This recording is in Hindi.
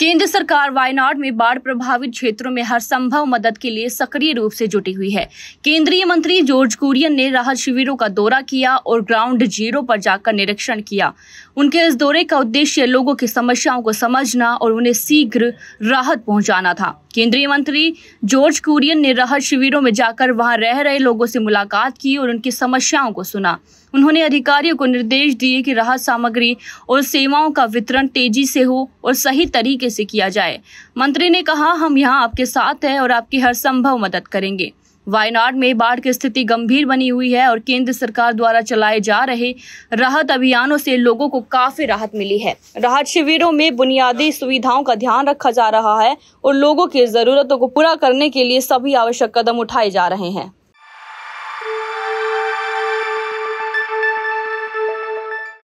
केंद्र सरकार वायनाड में बाढ़ प्रभावित क्षेत्रों में हर संभव मदद के लिए सक्रिय रूप से जुटी हुई है केंद्रीय मंत्री जॉर्ज कुरियन ने राहत शिविरों का दौरा किया और ग्राउंड जीरो पर जाकर निरीक्षण किया उनके इस दौरे का उद्देश्य लोगों की समस्याओं को समझना और उन्हें शीघ्र राहत पहुंचाना था केंद्रीय मंत्री जॉर्ज कुरियन ने राहत शिविरों में जाकर वहां रह रहे लोगों से मुलाकात की और उनकी समस्याओं को सुना उन्होंने अधिकारियों को निर्देश दिए कि राहत सामग्री और सेवाओं का वितरण तेजी से हो और सही तरीके से किया जाए मंत्री ने कहा हम यहाँ आपके साथ हैं और आपकी हर संभव मदद करेंगे वायनाड में बाढ़ की स्थिति गंभीर बनी हुई है और केंद्र सरकार द्वारा चलाए जा रहे राहत अभियानों से लोगों को काफी राहत मिली है राहत शिविरों में बुनियादी सुविधाओं का ध्यान रखा जा रहा है और लोगों की जरूरतों को पूरा करने के लिए सभी आवश्यक कदम उठाए जा रहे हैं